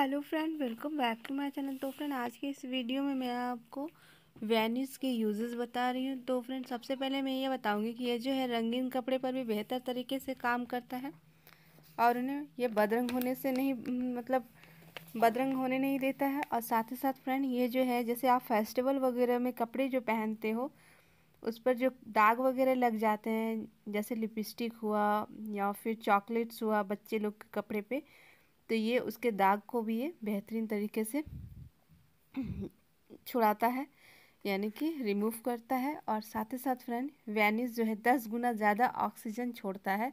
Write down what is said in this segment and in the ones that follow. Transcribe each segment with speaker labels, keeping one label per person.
Speaker 1: hello friend welcome back to my channel तो friend आज के इस वीडियो में मैं आपको वेनिस के यूजेस बता रही हूँ तो फ्रेंड सबसे पहले मैं ये बताऊँगी कि ये जो है रंगीन कपड़े पर भी बेहतर तरीके से काम करता है और उन्हें ये बदरंग होने से नहीं मतलब बदरंग होने नहीं देता है और साथ ही साथ फ्रेंड ये जो है जैसे आप फेस्टिवल वगैरह में कपड़े जो पहनते हो उस पर जो दाग वगैरह लग जाते हैं जैसे लिपस्टिक हुआ या फिर चॉकलेट्स हुआ बच्चे लोग के कपड़े पर तो ये उसके दाग को भी ये बेहतरीन तरीके से छुड़ाता है यानी कि रिमूव करता है और साथ ही साथ फ्रेंड वैनिस जो है दस गुना ज़्यादा ऑक्सीजन छोड़ता है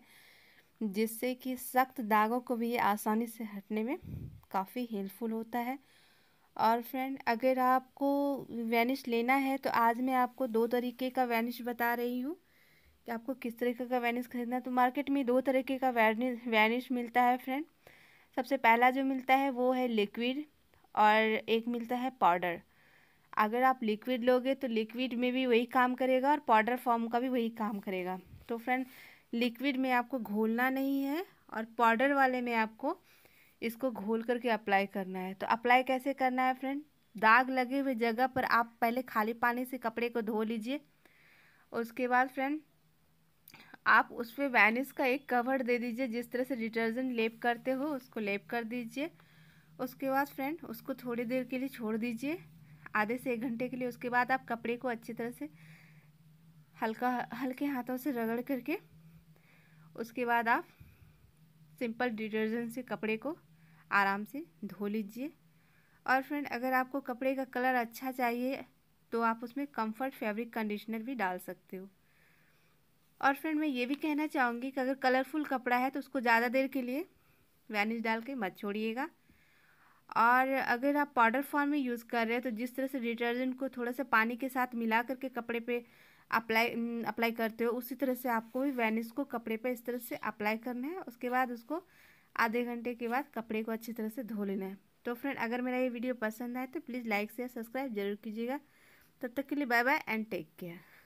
Speaker 1: जिससे कि सख्त दागों को भी ये आसानी से हटने में काफ़ी हेल्पफुल होता है और फ्रेंड अगर आपको वैनिश लेना है तो आज मैं आपको दो तरीके का वैनिश बता रही हूँ कि आपको किस तरीके का वैनिश खरीदना है तो मार्केट में दो तरीके का वैनिश वैनिश मिलता है फ्रेंड सबसे पहला जो मिलता है वो है लिक्विड और एक मिलता है पाउडर अगर आप लिक्विड लोगे तो लिक्विड में भी वही काम करेगा और पाउडर फॉर्म का भी वही काम करेगा तो फ्रेंड लिक्विड में आपको घोलना नहीं है और पाउडर वाले में आपको इसको घोल करके अप्लाई करना है तो अप्लाई कैसे करना है फ्रेंड दाग लगे हुए जगह पर आप पहले खाली पानी से कपड़े को धो लीजिए उसके बाद फ्रेंड आप उस पर वैनिस का एक कवर दे दीजिए जिस तरह से डिटर्जेंट लेप करते हो उसको लेप कर दीजिए उसके बाद फ्रेंड उसको थोड़ी देर के लिए छोड़ दीजिए आधे से एक घंटे के लिए उसके बाद आप कपड़े को अच्छी तरह से हल्का हल्के हाथों से रगड़ करके उसके बाद आप सिंपल डिटर्जेंट से कपड़े को आराम से धो लीजिए और फ्रेंड अगर आपको कपड़े का कलर अच्छा चाहिए तो आप उसमें कंफर्ट फैब्रिक कंडीशनर भी डाल सकते हो और फ्रेंड मैं ये भी कहना चाहूँगी कि अगर कलरफुल कपड़ा है तो उसको ज़्यादा देर के लिए वैनिश डाल के मत छोड़िएगा और अगर आप पाउडर फॉर्म में यूज़ कर रहे हैं तो जिस तरह से डिटर्जेंट को थोड़ा सा पानी के साथ मिला करके कपड़े पे अप्लाई अप्लाई mm, करते हो उसी तरह से आपको भी वैनिश को कपड़े पे इस तरह से अप्लाई करना है उसके बाद उसको आधे घंटे के बाद कपड़े को अच्छी तरह से धो लेना है तो फ्रेंड अगर मेरा ये वीडियो पसंद आए तो प्लीज़ लाइक शेयर सब्सक्राइब जरूर कीजिएगा तब तक के लिए bye bye and take care